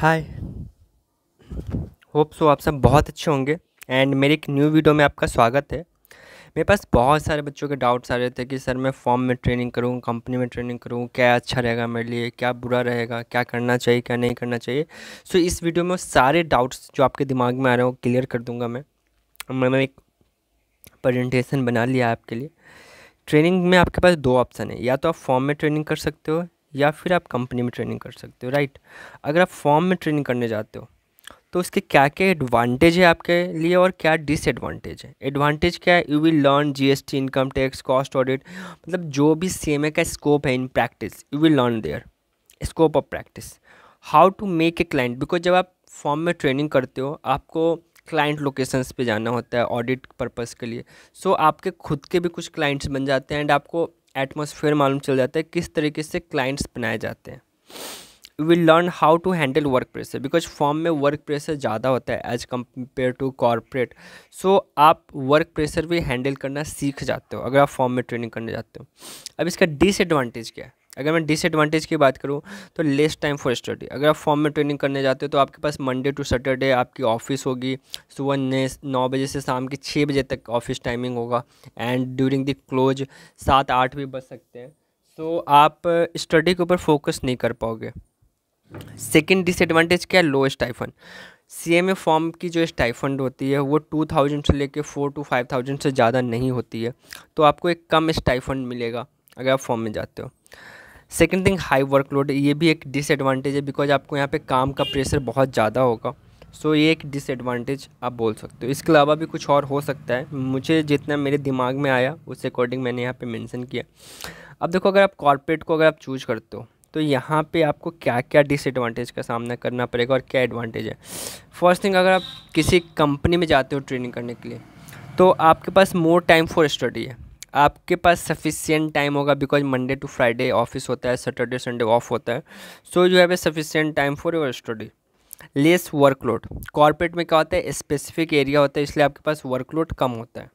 हाय hope so आप सब बहुत अच्छे होंगे एंड मेरी एक न्यू वीडियो में आपका स्वागत है मेरे पास बहुत सारे बच्चों के डाउट्स आ रहे थे कि सर मैं फॉर्म में ट्रेनिंग करूँ कंपनी में ट्रेनिंग करूँ क्या अच्छा रहेगा मेरे लिए क्या बुरा रहेगा क्या करना चाहिए क्या नहीं करना चाहिए सो so, इस वीडियो में सारे डाउट्स जो आपके दिमाग में आ रहे हो क्लियर कर दूँगा मैं मैंने एक प्रजेंटेशन बना लिया आपके लिए ट्रेनिंग में आपके पास दो ऑप्शन है या तो आप फॉर्म में ट्रेनिंग कर सकते हो या फिर आप कंपनी में ट्रेनिंग कर सकते हो राइट अगर आप फॉर्म में ट्रेनिंग करने जाते हो तो उसके क्या क्या एडवांटेज है आपके लिए और क्या डिसएडवांटेज है एडवांटेज क्या है you will learn GST income tax cost audit मतलब जो भी सीएमए का स्कोप है in practice you will learn there scope of practice how to make a client because जब आप फॉर्म में ट्रेनिंग करते हो आपको क्लाइंट लोकेशंस पे जाना होता है ऑडिट पर्पज के लिए सो so, आपके खुद के भी कुछ क्लाइंट्स बन जाते हैं एंड आपको एटमोसफेयर मालूम चल जाता है किस तरीके से क्लाइंट्स बनाए जाते हैं we learn how to handle work pressure because firm में वर्क प्रेशर ज़्यादा होता है as compare to corporate so आप वर्क प्रेशर भी हैंडल करना सीख जाते हो अगर आप फॉर्म में ट्रेनिंग करने जाते हो अब इसका डिसएडवांटेज क्या है अगर मैं डिसएडवांटेज की बात करूँ तो लेस टाइम फॉर स्टडी अगर आप फॉर्म में ट्रेनिंग करने जाते हो तो आपके पास मंडे टू सैटरडे आपकी ऑफिस होगी सुबह ने नौ बजे से शाम के छः बजे तक ऑफिस टाइमिंग होगा एंड ड्यूरिंग द क्लोज सात आठ भी बज सकते हैं सो so, आप स्टडी के ऊपर फोकस नहीं कर पाओगे सेकेंड डिसएडवांटेज क्या है low stipend C M A firm की जो स्टाइफंड होती है वो टू थाउजेंड से लेके फोर टू फाइव थाउजेंड से ज़्यादा नहीं होती है तो आपको एक कम स्टाइफंड मिलेगा अगर आप फॉर्म में जाते हो सेकेंड थिंग हाई वर्कलोड ये भी एक डिसएडवांटेज है बिकॉज आपको यहाँ पे काम का प्रेशर बहुत ज़्यादा होगा सो so, ये एक डिसएडवांटेज आप बोल सकते हो इसके अलावा भी कुछ और हो सकता है मुझे जितना मेरे दिमाग में आया उस अकॉर्डिंग मैंने यहाँ पे मेंशन किया अब देखो अगर आप कॉरपोरेट को अगर आप चूज करते हो तो यहाँ पे आपको क्या क्या डिसएडवांटेज का सामना करना पड़ेगा और क्या एडवांटेज है फर्स्ट थिंग अगर आप किसी कंपनी में जाते हो ट्रेनिंग करने के लिए तो आपके पास मोर टाइम फॉर स्टडी है आपके पास सफिशियंट टाइम होगा because Monday to Friday office होता है सैटरडे संडे ऑफ होता है so you have a sufficient time for your study less workload corporate में क्या होता है स्पेसिफिक एरिया होता है इसलिए आपके पास वर्कलोड कम होता है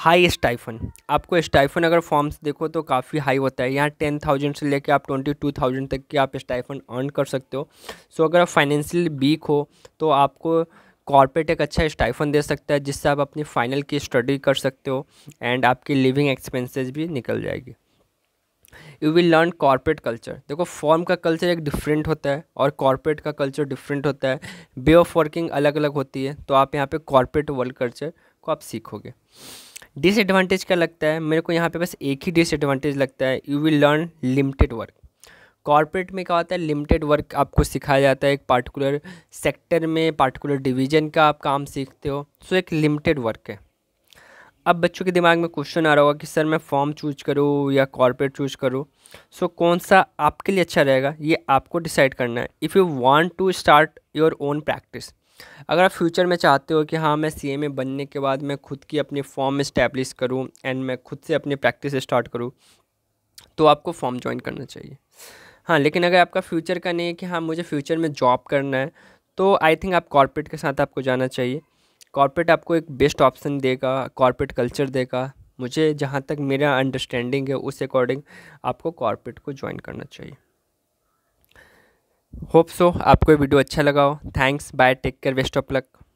हाई स्टाइफन आपको स्टाइफन अगर फॉर्म्स देखो तो काफ़ी हाई होता है यहाँ टेन थाउजेंड से लेकर आप ट्वेंटी टू थाउजेंड तक की आप स्टाइफन अर्न कर सकते हो सो so, अगर आप फाइनेंशियल वीक हो तो आपको कॉर्पोरेट एक अच्छा स्टाइफन दे सकता है जिससे आप अपनी फाइनल की स्टडी कर सकते हो एंड आपकी लिविंग एक्सपेंसेस भी निकल जाएगी you will learn corporate culture देखो फॉर्म का कल्चर एक डिफरेंट होता है और कॉर्पोरेट का कल्चर डिफरेंट होता है वे ऑफ वर्किंग अलग अलग होती है तो आप यहाँ पे कॉर्पोरेट वर्ल्ड कल्चर को आप सीखोगे डिसएडवांटेज क्या लगता है मेरे को यहाँ पे बस एक ही डिसएडवांटेज लगता है you will learn limited work corporate में क्या होता है लिमिटेड वर्क आपको सिखाया जाता है एक पार्टिकुलर सेक्टर में पार्टिकुलर डिवीजन का आप काम सीखते हो सो एक लिमिटेड वर्क है अब बच्चों के दिमाग में क्वेश्चन आ रहा होगा कि सर मैं फॉर्म चूज करूँ या कॉरपोरेट चूज करूँ सो so, कौन सा आपके लिए अच्छा रहेगा ये आपको डिसाइड करना है if you want to start your own practice अगर आप फ्यूचर में चाहते हो कि हाँ मैं सी एम ए बनने के बाद मैं खुद की अपनी फॉर्म इस्टेब्लिश करूँ एंड मैं खुद से अपनी प्रैक्टिस स्टार्ट करूँ तो आपको फॉर्म ज्वाइन करना चाहिए हाँ लेकिन अगर आपका फ्यूचर का नहीं है कि हाँ मुझे फ्यूचर में जॉब करना है तो आई थिंक आप कॉर्पोरेट के साथ आपको जाना चाहिए कॉर्पोरेट आपको एक बेस्ट ऑप्शन देगा कॉर्पोरेट कल्चर देगा मुझे जहाँ तक मेरा अंडरस्टैंडिंग है उस अकॉर्डिंग आपको कॉर्पोरेट को ज्वाइन करना चाहिए होप सो आपको ये वीडियो अच्छा लगा हो thanks bye take care best of luck